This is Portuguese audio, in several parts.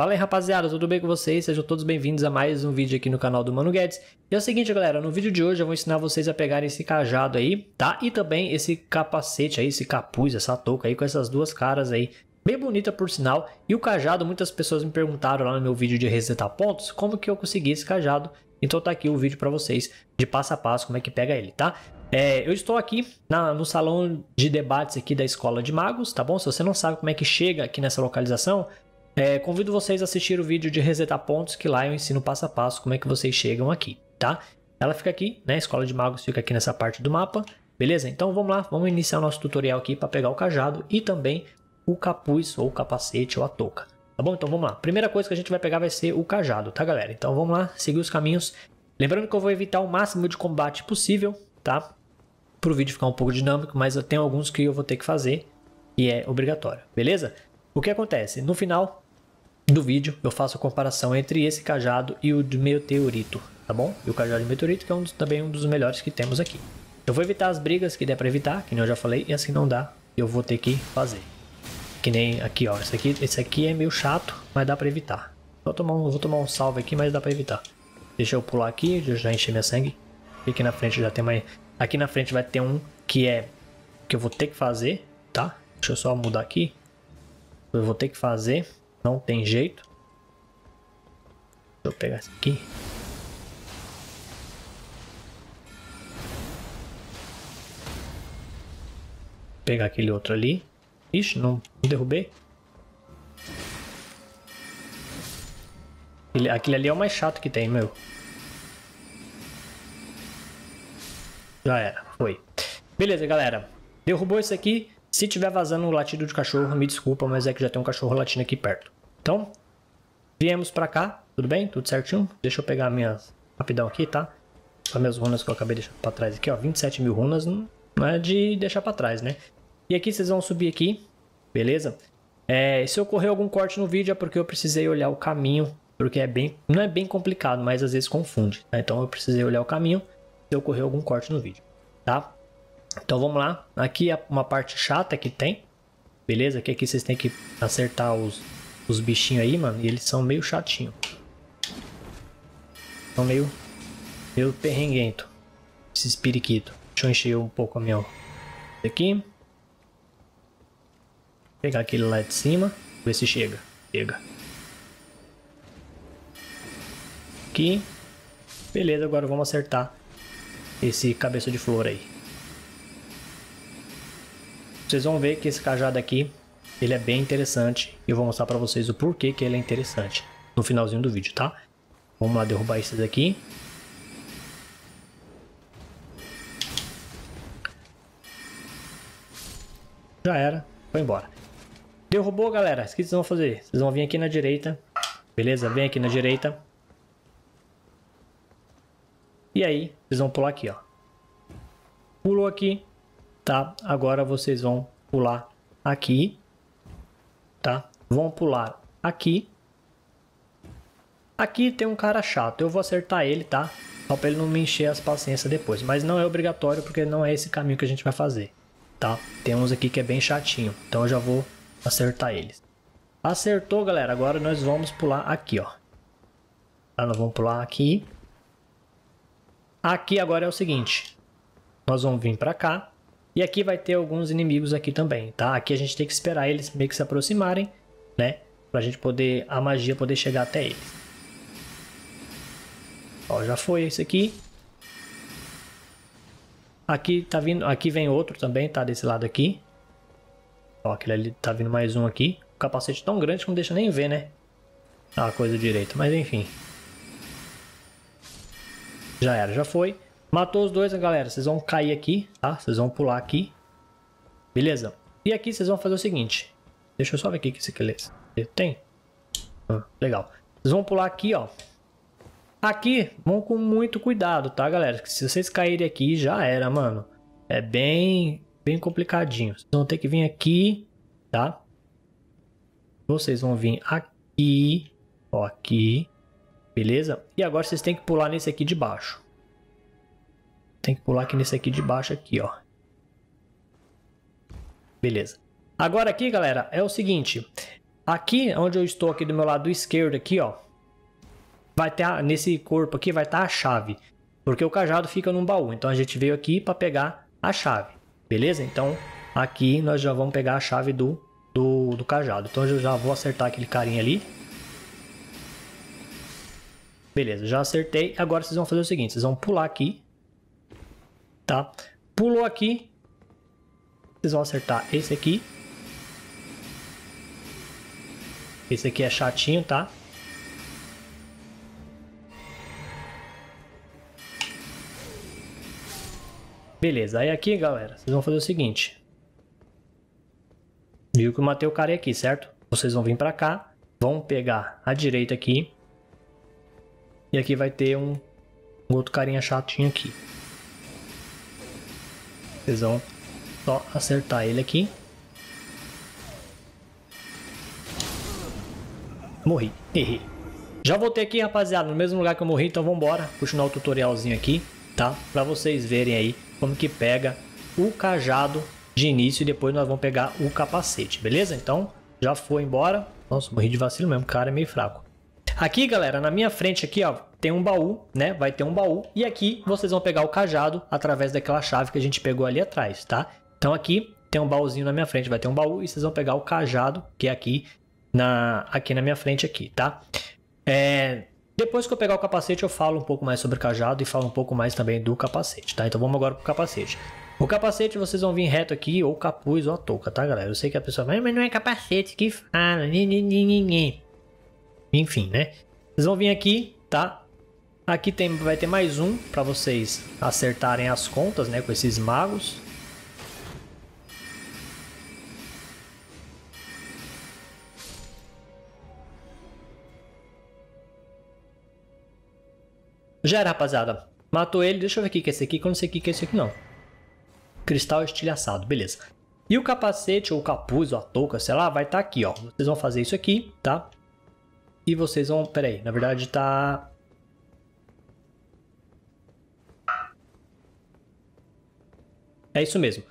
Fala aí rapaziada, tudo bem com vocês? Sejam todos bem-vindos a mais um vídeo aqui no canal do Mano Guedes. E é o seguinte galera, no vídeo de hoje eu vou ensinar vocês a pegarem esse cajado aí, tá? E também esse capacete aí, esse capuz, essa touca aí com essas duas caras aí. Bem bonita por sinal. E o cajado, muitas pessoas me perguntaram lá no meu vídeo de resetar pontos, como que eu consegui esse cajado. Então tá aqui o vídeo para vocês de passo a passo como é que pega ele, tá? É, eu estou aqui na, no salão de debates aqui da Escola de Magos, tá bom? Se você não sabe como é que chega aqui nessa localização, é, convido vocês a assistir o vídeo de resetar pontos, que lá eu ensino passo a passo como é que vocês chegam aqui, tá? Ela fica aqui, né? A Escola de Magos fica aqui nessa parte do mapa, beleza? Então vamos lá, vamos iniciar o nosso tutorial aqui para pegar o cajado e também o capuz ou o capacete ou a touca, tá bom? Então vamos lá. Primeira coisa que a gente vai pegar vai ser o cajado, tá galera? Então vamos lá, seguir os caminhos. Lembrando que eu vou evitar o máximo de combate possível, tá? Para o vídeo ficar um pouco dinâmico, mas eu tenho alguns que eu vou ter que fazer e é obrigatório, beleza? O que acontece? No final, do vídeo, eu faço a comparação entre esse cajado e o de meteorito, tá bom? E o cajado de meteorito que é um dos, também um dos melhores que temos aqui. Eu vou evitar as brigas que der para evitar, que nem eu já falei, e assim não dá, eu vou ter que fazer. Que nem aqui, ó, esse aqui, esse aqui é meio chato, mas dá para evitar. Vou tomar, um, vou tomar um salve aqui, mas dá para evitar. Deixa eu pular aqui, eu já enchi minha sangue. Aqui na frente já tem mais... Aqui na frente vai ter um que é... Que eu vou ter que fazer, tá? Deixa eu só mudar aqui. Eu vou ter que fazer... Não tem jeito. Deixa eu pegar isso aqui. pegar aquele outro ali. Ixi, não derrubei. Aquele, aquele ali é o mais chato que tem, meu. Já era, foi. Beleza, galera. Derrubou isso aqui. Se tiver vazando um latido de cachorro, me desculpa, mas é que já tem um cachorro latindo aqui perto. Então, viemos para cá, tudo bem? Tudo certinho? Deixa eu pegar minhas rapidão aqui, tá? As minhas runas que eu acabei deixando para trás aqui, ó. 27 mil runas, não é de deixar para trás, né? E aqui vocês vão subir aqui, beleza? É, se ocorreu algum corte no vídeo é porque eu precisei olhar o caminho, porque é bem, não é bem complicado, mas às vezes confunde. Tá? Então eu precisei olhar o caminho se ocorreu algum corte no vídeo, tá? Então vamos lá. Aqui é uma parte chata que tem. Beleza? Que aqui vocês têm que acertar os, os bichinhos aí, mano. E eles são meio chatinho. São meio, meio perrenguento. Esses periquitos. Deixa eu encher um pouco a minha... Aqui. pegar aquele lá de cima. Ver se chega. Chega. Aqui. Beleza, agora vamos acertar esse cabeça de flor aí. Vocês vão ver que esse cajado aqui, ele é bem interessante. E eu vou mostrar para vocês o porquê que ele é interessante no finalzinho do vídeo, tá? Vamos lá derrubar esse daqui. Já era, foi embora. Derrubou, galera. O que vocês vão fazer? Vocês vão vir aqui na direita. Beleza? Vem aqui na direita. E aí, vocês vão pular aqui, ó. Pulou aqui, tá? Agora vocês vão pular aqui, tá? Vão pular aqui. Aqui tem um cara chato, eu vou acertar ele, tá? Só pra ele não me encher as paciências depois. Mas não é obrigatório, porque não é esse caminho que a gente vai fazer, tá? Tem uns aqui que é bem chatinho, então eu já vou acertar eles. Acertou, galera. Agora nós vamos pular aqui, ó. Tá? Nós vamos pular aqui. Aqui agora é o seguinte. Nós vamos vir pra cá. E aqui vai ter alguns inimigos aqui também, tá? Aqui a gente tem que esperar eles meio que se aproximarem, né? Pra gente poder, a magia poder chegar até eles. Ó, já foi esse aqui. Aqui tá vindo, aqui vem outro também, tá? Desse lado aqui. Ó, aquele ali tá vindo mais um aqui. O capacete tão grande que não deixa nem ver, né? A ah, coisa direito, mas enfim. Já era, já foi. Matou os dois, galera. Vocês vão cair aqui, tá? Vocês vão pular aqui. Beleza. E aqui vocês vão fazer o seguinte. Deixa eu só ver aqui que esse aqui é tem. Ah, legal. Vocês vão pular aqui, ó. Aqui, vão com muito cuidado, tá, galera? Porque se vocês caírem aqui, já era, mano. É bem, bem complicadinho. Vocês vão ter que vir aqui, tá? Vocês vão vir aqui, ó, aqui. Beleza? E agora vocês têm que pular nesse aqui de baixo. Tem que pular aqui nesse aqui de baixo aqui, ó. Beleza. Agora aqui, galera, é o seguinte. Aqui, onde eu estou aqui do meu lado esquerdo aqui, ó. Vai ter, a, nesse corpo aqui, vai estar tá a chave. Porque o cajado fica num baú. Então, a gente veio aqui para pegar a chave. Beleza? Então, aqui nós já vamos pegar a chave do, do, do cajado. Então, eu já vou acertar aquele carinha ali. Beleza, já acertei. Agora vocês vão fazer o seguinte, vocês vão pular aqui tá? Pulou aqui. Vocês vão acertar esse aqui. Esse aqui é chatinho, tá? Beleza, aí aqui, galera, vocês vão fazer o seguinte. Viu que eu matei o cara aqui, certo? Vocês vão vir pra cá, vão pegar a direita aqui. E aqui vai ter um, um outro carinha chatinho aqui. Vocês vão só acertar ele aqui. Morri. Errei. Já voltei aqui, rapaziada, no mesmo lugar que eu morri, então vambora continuar o tutorialzinho aqui, tá? Pra vocês verem aí como que pega o cajado de início e depois nós vamos pegar o capacete, beleza? Então, já foi embora. Nossa, morri de vacilo mesmo, o cara é meio fraco. Aqui, galera, na minha frente aqui, ó, tem um baú, né? Vai ter um baú. E aqui vocês vão pegar o cajado através daquela chave que a gente pegou ali atrás, tá? Então aqui tem um baúzinho na minha frente, vai ter um baú e vocês vão pegar o cajado que é aqui na, aqui na minha frente aqui, tá? É, depois que eu pegar o capacete, eu falo um pouco mais sobre o cajado e falo um pouco mais também do capacete, tá? Então vamos agora pro capacete. O capacete vocês vão vir reto aqui, ou capuz ou a touca, tá galera? Eu sei que a pessoa vai, mas não é capacete que fala, enfim, né? Vocês vão vir aqui, tá? Aqui tem, vai ter mais um para vocês acertarem as contas né, com esses magos. Já era, rapaziada. Matou ele. Deixa eu ver o que é esse aqui, que eu não sei o que é esse aqui, não. Cristal estilhaçado, beleza. E o capacete, ou o capuz, ou a touca, sei lá, vai estar tá aqui, ó. Vocês vão fazer isso aqui, tá? E vocês vão... Pera aí, na verdade tá... É isso mesmo.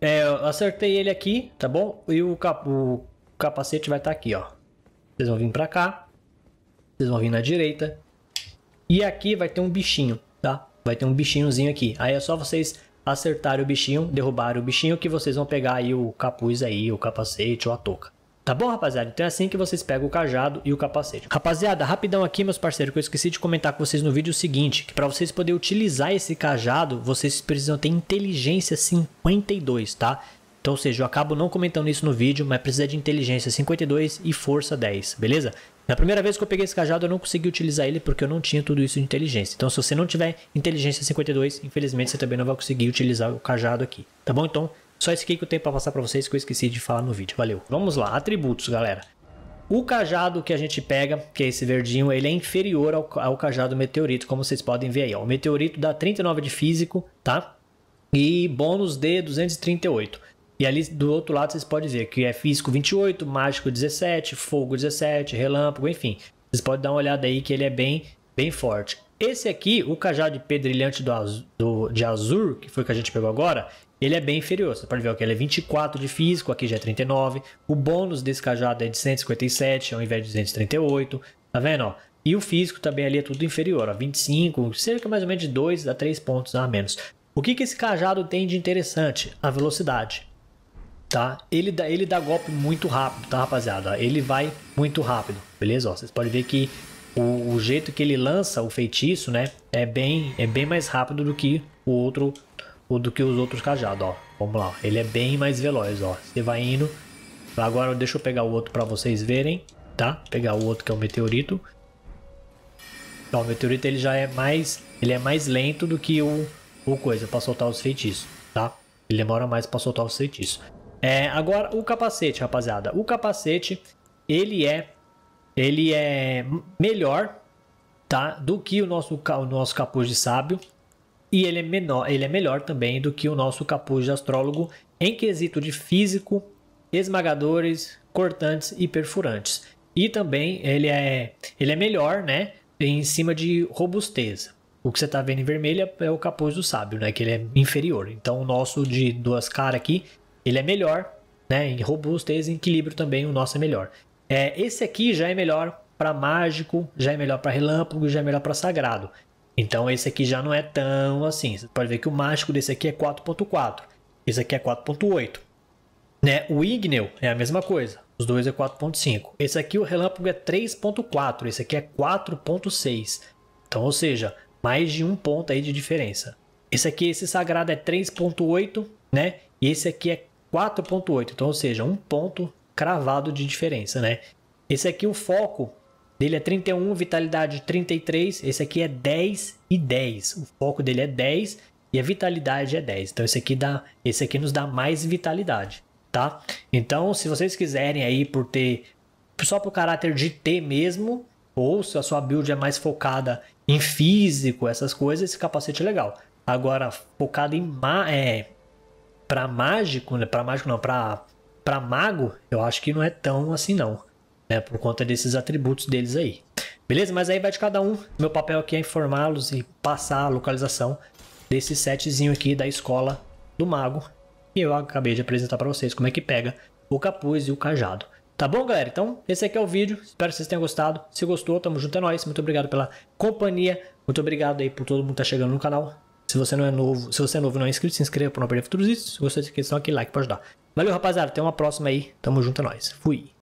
É, eu acertei ele aqui, tá bom? E o, cap o capacete vai estar tá aqui, ó. Vocês vão vir pra cá. Vocês vão vir na direita. E aqui vai ter um bichinho, tá? Vai ter um bichinhozinho aqui. Aí é só vocês acertarem o bichinho, derrubarem o bichinho, que vocês vão pegar aí o capuz aí, o capacete ou a touca. Tá bom, rapaziada? Então é assim que vocês pegam o cajado e o capacete. Rapaziada, rapidão aqui, meus parceiros, que eu esqueci de comentar com vocês no vídeo seguinte, que para vocês poderem utilizar esse cajado, vocês precisam ter inteligência 52, tá? Então, ou seja, eu acabo não comentando isso no vídeo, mas precisa de inteligência 52 e força 10, beleza? Na primeira vez que eu peguei esse cajado, eu não consegui utilizar ele porque eu não tinha tudo isso de inteligência. Então, se você não tiver inteligência 52, infelizmente você também não vai conseguir utilizar o cajado aqui, tá bom? Então, só isso aqui que eu tenho para passar para vocês que eu esqueci de falar no vídeo. Valeu. Vamos lá, atributos, galera. O cajado que a gente pega, que é esse verdinho, ele é inferior ao, ao cajado meteorito, como vocês podem ver aí. Ó. O meteorito dá 39 de físico, tá? E bônus de 238. E ali do outro lado vocês podem ver que é físico 28, mágico 17, fogo 17, relâmpago, enfim. Vocês podem dar uma olhada aí que ele é bem, bem forte. Esse aqui, o cajado de pedrilhante do, azul, do, de azul, que foi que a gente pegou agora, ele é bem inferior. Você pode ver que ele é 24 de físico, aqui já é 39. O bônus desse cajado é de 157 ao invés de 238. Tá vendo? Ó? E o físico também ali é tudo inferior, ó, 25, cerca mais ou menos de 2 a 3 pontos a menos. O que, que esse cajado tem de interessante? A velocidade. Tá? Ele dá, ele dá golpe muito rápido, tá, rapaziada? Ele vai muito rápido, beleza? Ó, vocês podem ver que o, o, jeito que ele lança o feitiço, né? É bem, é bem mais rápido do que o outro, ou do que os outros cajados, ó. Vamos lá, ele é bem mais veloz, ó. Você vai indo. Agora deixa eu pegar o outro para vocês verem, tá? Pegar o outro que é o meteorito. Então, o meteorito ele já é mais, ele é mais lento do que o, o coisa para soltar os feitiços, tá? Ele demora mais para soltar os feitiços. É, agora o capacete, rapaziada. O capacete ele é ele é melhor tá do que o nosso o nosso capuz de sábio e ele é menor ele é melhor também do que o nosso capuz de astrólogo em quesito de físico esmagadores cortantes e perfurantes e também ele é ele é melhor né em cima de robustez o que você está vendo em vermelho é, é o capuz do sábio né que ele é inferior então o nosso de duas caras aqui ele é melhor né em robustez e equilíbrio também o nosso é melhor é, esse aqui já é melhor para mágico, já é melhor para relâmpago, já é melhor para sagrado. Então esse aqui já não é tão assim. Você pode ver que o mágico desse aqui é 4.4. Esse aqui é 4.8. Né? O Igneu é a mesma coisa. Os dois é 4.5. Esse aqui o relâmpago é 3.4. Esse aqui é 4.6. Então, ou seja, mais de um ponto aí de diferença. Esse aqui, esse sagrado é 3.8, né? E esse aqui é 4.8. Então, ou seja, um ponto cravado de diferença, né? Esse aqui, o foco dele é 31, vitalidade 33. Esse aqui é 10 e 10. O foco dele é 10 e a vitalidade é 10. Então, esse aqui, dá, esse aqui nos dá mais vitalidade, tá? Então, se vocês quiserem aí por ter... Só pro caráter de T mesmo, ou se a sua build é mais focada em físico, essas coisas, esse capacete é legal. Agora, focado em... Ma é, para mágico, né? para mágico não, para para mago, eu acho que não é tão assim não, né? Por conta desses atributos deles aí. Beleza? Mas aí vai de cada um. Meu papel aqui é informá-los e passar a localização desse setzinho aqui da escola do mago. E eu acabei de apresentar para vocês como é que pega o capuz e o cajado. Tá bom, galera? Então, esse aqui é o vídeo. Espero que vocês tenham gostado. Se gostou, tamo junto, é nóis. Muito obrigado pela companhia. Muito obrigado aí por todo mundo que tá chegando no canal. Se você não é novo, se você é novo e não é inscrito, se inscreva para não perder futuros vídeos. Se gostou estão aqui, like para ajudar. Valeu, rapaziada. Até uma próxima aí. Tamo junto, é nóis. Fui.